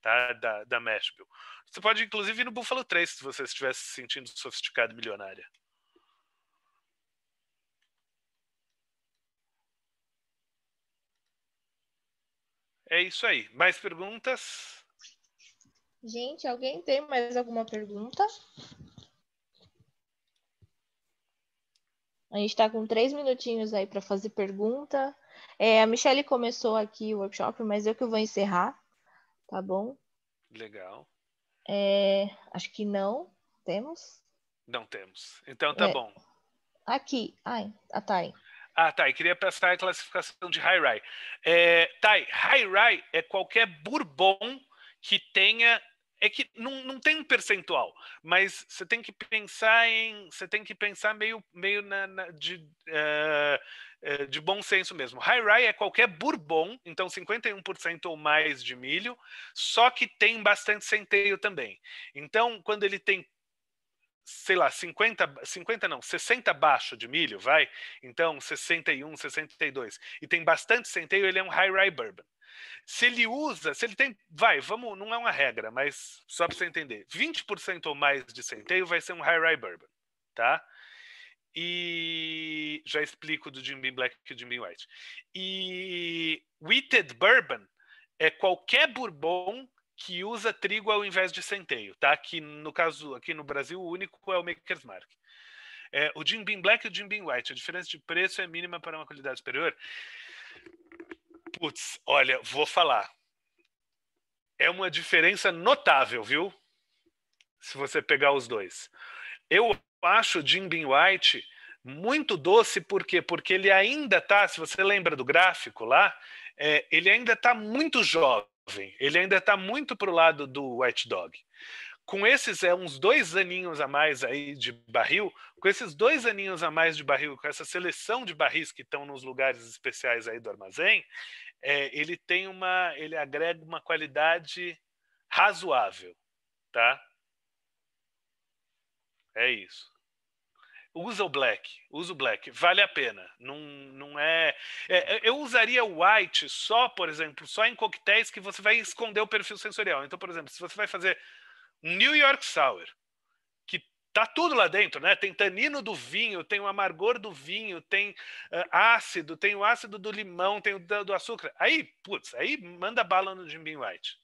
Tá, da, da Mashville. Você pode, inclusive, ir no Buffalo 3, se você estivesse se sentindo sofisticado milionária. É isso aí. Mais perguntas? Gente, alguém tem mais alguma pergunta? A gente está com três minutinhos aí para fazer pergunta. É, a Michelle começou aqui o workshop, mas eu que vou encerrar, tá bom? Legal. É, acho que não temos. Não temos. Então tá é, bom. Aqui. Ai, a Thay. Ah, tá. E queria prestar a classificação de high rye. É, tá, high rye é qualquer bourbon que tenha é que não, não tem um percentual, mas você tem que pensar em, você tem que pensar meio, meio na, na de, uh, de bom senso mesmo. High rye é qualquer bourbon, então 51% ou mais de milho, só que tem bastante centeio também. Então, quando ele tem sei lá, 50, 50 não, 60 baixo de milho, vai? Então, 61, 62. E tem bastante centeio, ele é um high rye bourbon. Se ele usa, se ele tem, vai, vamos, não é uma regra, mas só para você entender, 20% ou mais de centeio vai ser um high rye bourbon, tá? E já explico do Jim Beam Black e do Jim Beam White. E wheated bourbon é qualquer bourbon que usa trigo ao invés de centeio, tá? Que no caso aqui no Brasil o único é o Maker's Mark. É, o Jim Beam Black e o Jim Beam White, a diferença de preço é mínima para uma qualidade superior. Putz, olha, vou falar. É uma diferença notável, viu? Se você pegar os dois. Eu acho o Jim Beam White muito doce, por quê? Porque ele ainda tá, se você lembra do gráfico lá, é, ele ainda está muito jovem. Ele ainda está muito para o lado do White Dog. Com esses é, uns dois aninhos a mais aí de barril, com esses dois aninhos a mais de barril, com essa seleção de barris que estão nos lugares especiais aí do armazém, é, ele tem uma, ele agrega uma qualidade razoável, tá? É isso. Usa o black, usa o black, vale a pena. Não, não é, é... é eu usaria o white só, por exemplo, só em coquetéis que você vai esconder o perfil sensorial. Então, por exemplo, se você vai fazer um New York Sour, que tá tudo lá dentro, né? Tem tanino do vinho, tem o amargor do vinho, tem uh, ácido, tem o ácido do limão, tem o do, do açúcar. Aí, putz, aí manda bala no Jim Beam White.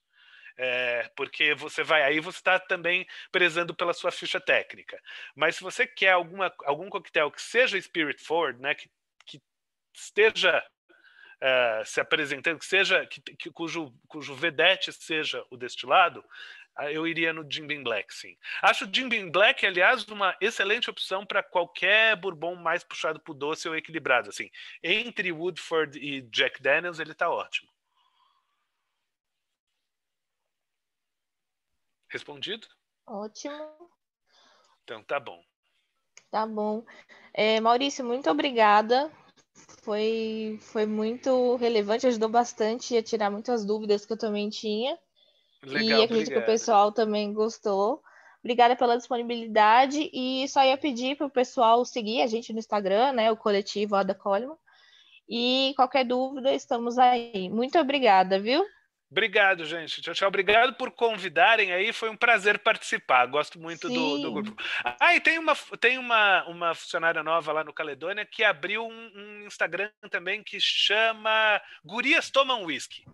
É, porque você vai aí você está também prezando pela sua ficha técnica. Mas se você quer alguma, algum coquetel que seja spirit ford né, que, que esteja é, se apresentando, que seja que, que, cujo, cujo vedete seja o destilado, eu iria no Jim Beam Black, sim. Acho o Jim Beam Black, aliás, uma excelente opção para qualquer bourbon mais puxado para o doce ou equilibrado. Assim. Entre Woodford e Jack Daniels, ele está ótimo. Respondido? Ótimo. Então tá bom. Tá bom. É, Maurício, muito obrigada. Foi, foi muito relevante, ajudou bastante a tirar muitas dúvidas que eu também tinha. Legal, e acredito obrigado. que o pessoal também gostou. Obrigada pela disponibilidade e só ia pedir para o pessoal seguir a gente no Instagram, né? O coletivo Ada Coleman. E qualquer dúvida, estamos aí. Muito obrigada, viu? Obrigado, gente. Tchau, tchau. Obrigado por convidarem aí. Foi um prazer participar. Gosto muito do, do, grupo. Ah, e tem uma, tem uma, uma funcionária nova lá no Caledônia que abriu um, um Instagram também que chama Gurias Tomam Whisky,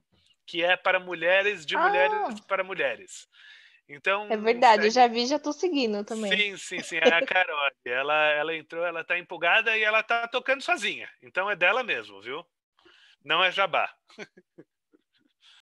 que é para mulheres, de ah. mulheres para mulheres. Então, é verdade, eu já vi, já estou seguindo também. Sim, sim, sim, é a Carol. ela, ela entrou, ela está empolgada e ela está tocando sozinha. Então é dela mesmo, viu? Não é jabá.